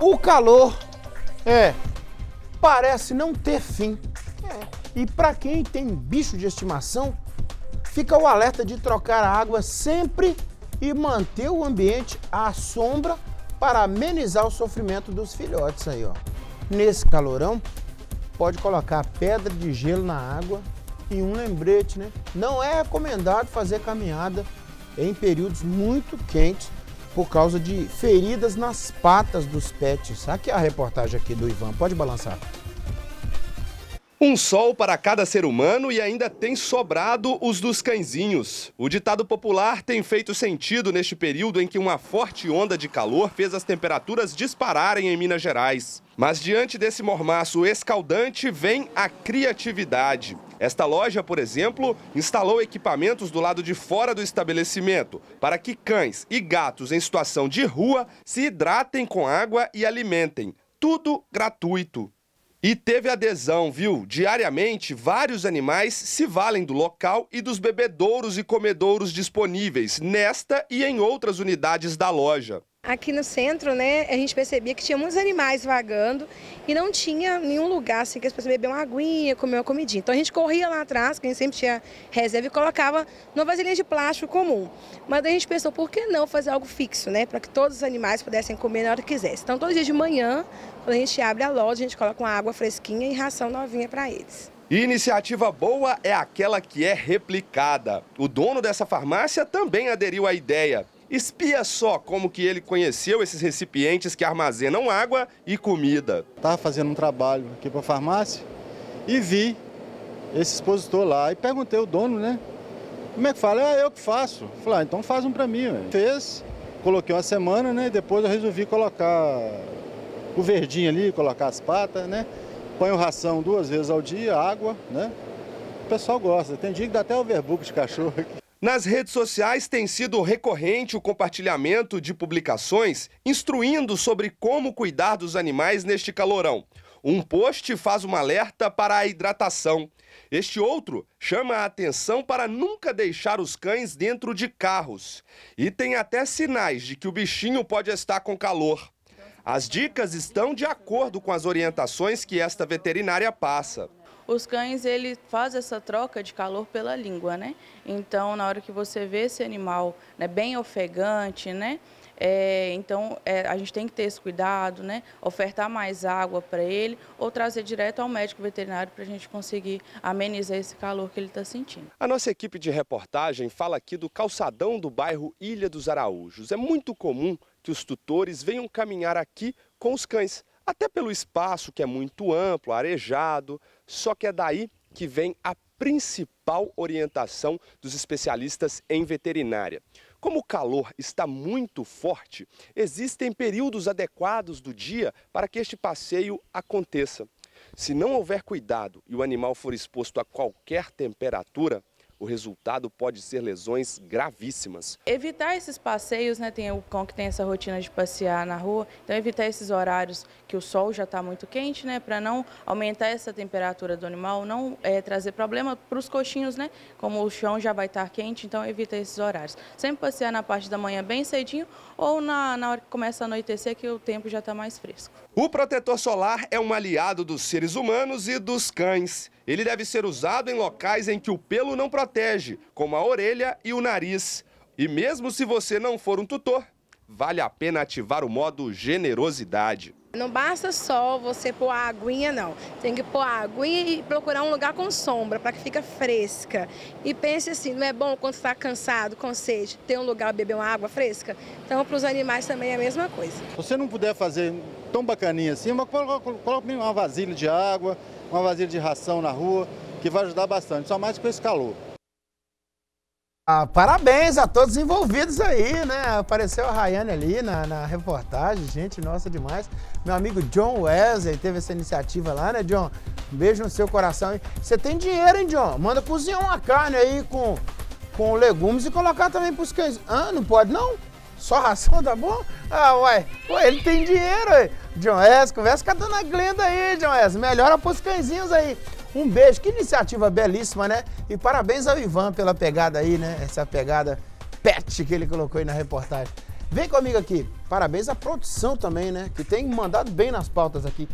O calor é parece não ter fim. É. E para quem tem bicho de estimação, fica o alerta de trocar a água sempre e manter o ambiente à sombra para amenizar o sofrimento dos filhotes aí, ó. Nesse calorão, pode colocar pedra de gelo na água e um lembrete, né? Não é recomendado fazer caminhada em períodos muito quentes por causa de feridas nas patas dos pets. Aqui é a reportagem aqui do Ivan, pode balançar. Um sol para cada ser humano e ainda tem sobrado os dos cãezinhos. O ditado popular tem feito sentido neste período em que uma forte onda de calor fez as temperaturas dispararem em Minas Gerais. Mas diante desse mormaço escaldante vem a criatividade. Esta loja, por exemplo, instalou equipamentos do lado de fora do estabelecimento para que cães e gatos em situação de rua se hidratem com água e alimentem. Tudo gratuito. E teve adesão, viu? Diariamente, vários animais se valem do local e dos bebedouros e comedouros disponíveis nesta e em outras unidades da loja aqui no centro, né, a gente percebia que tinha muitos animais vagando e não tinha nenhum lugar assim que as pessoas bebiam uma aguinha, comer uma comidinha. Então a gente corria lá atrás, que a gente sempre tinha reserva e colocava numa vasilha de plástico comum. Mas daí a gente pensou, por que não fazer algo fixo, né, para que todos os animais pudessem comer na hora que quisessem. Então todo dia de manhã, quando a gente abre a loja, a gente coloca uma água fresquinha e ração novinha para eles. E iniciativa boa é aquela que é replicada. O dono dessa farmácia também aderiu à ideia Espia só como que ele conheceu esses recipientes que armazenam água e comida. Estava fazendo um trabalho aqui para a farmácia e vi esse expositor lá e perguntei ao dono, né? Como é que fala? Ah, eu que faço. Falei, ah, então faz um para mim. Véio. Fez, coloquei uma semana, né? Depois eu resolvi colocar o verdinho ali, colocar as patas, né? o ração duas vezes ao dia, água, né? O pessoal gosta. Tem dia que dá até overbook de cachorro aqui. Nas redes sociais tem sido recorrente o compartilhamento de publicações instruindo sobre como cuidar dos animais neste calorão. Um post faz um alerta para a hidratação. Este outro chama a atenção para nunca deixar os cães dentro de carros. E tem até sinais de que o bichinho pode estar com calor. As dicas estão de acordo com as orientações que esta veterinária passa. Os cães, ele faz essa troca de calor pela língua, né? Então, na hora que você vê esse animal né, bem ofegante, né? É, então, é, a gente tem que ter esse cuidado, né? Ofertar mais água para ele ou trazer direto ao médico veterinário para a gente conseguir amenizar esse calor que ele está sentindo. A nossa equipe de reportagem fala aqui do calçadão do bairro Ilha dos Araújos. É muito comum que os tutores venham caminhar aqui com os cães até pelo espaço que é muito amplo, arejado, só que é daí que vem a principal orientação dos especialistas em veterinária. Como o calor está muito forte, existem períodos adequados do dia para que este passeio aconteça. Se não houver cuidado e o animal for exposto a qualquer temperatura, o resultado pode ser lesões gravíssimas. Evitar esses passeios, né? Tem o cão que tem essa rotina de passear na rua, então evitar esses horários que o sol já está muito quente, né? Para não aumentar essa temperatura do animal, não é, trazer problema para os coxinhos, né? Como o chão já vai estar tá quente, então evita esses horários. Sempre passear na parte da manhã bem cedinho ou na, na hora que começa a anoitecer, que o tempo já está mais fresco. O protetor solar é um aliado dos seres humanos e dos cães. Ele deve ser usado em locais em que o pelo não protege protege, como a orelha e o nariz. E mesmo se você não for um tutor, vale a pena ativar o modo generosidade. Não basta só você pôr a aguinha, não. Tem que pôr a aguinha e procurar um lugar com sombra, para que fica fresca. E pense assim, não é bom quando está cansado, com sede, ter um lugar beber uma água fresca? Então, para os animais também é a mesma coisa. Se você não puder fazer tão bacaninha assim, coloque uma vasilha de água, uma vasilha de ração na rua, que vai ajudar bastante, só mais com esse calor. Ah, parabéns a todos envolvidos aí, né? Apareceu a Rayane ali na, na, reportagem, gente, nossa demais. Meu amigo John Wesley teve essa iniciativa lá, né, John? Um beijo no seu coração. Você tem dinheiro, hein, John? Manda cozinhar uma carne aí com, com legumes e colocar também pros cães. Ah, não pode não? Só ração, tá bom? Ah, uai, Pô, ele tem dinheiro, aí. John Wesley, conversa com a dona Glenda aí, John Wesley. Melhora pros cãezinhos aí. Um beijo, que iniciativa belíssima, né? E parabéns ao Ivan pela pegada aí, né? Essa pegada pet que ele colocou aí na reportagem. Vem comigo aqui. Parabéns à produção também, né? Que tem mandado bem nas pautas aqui.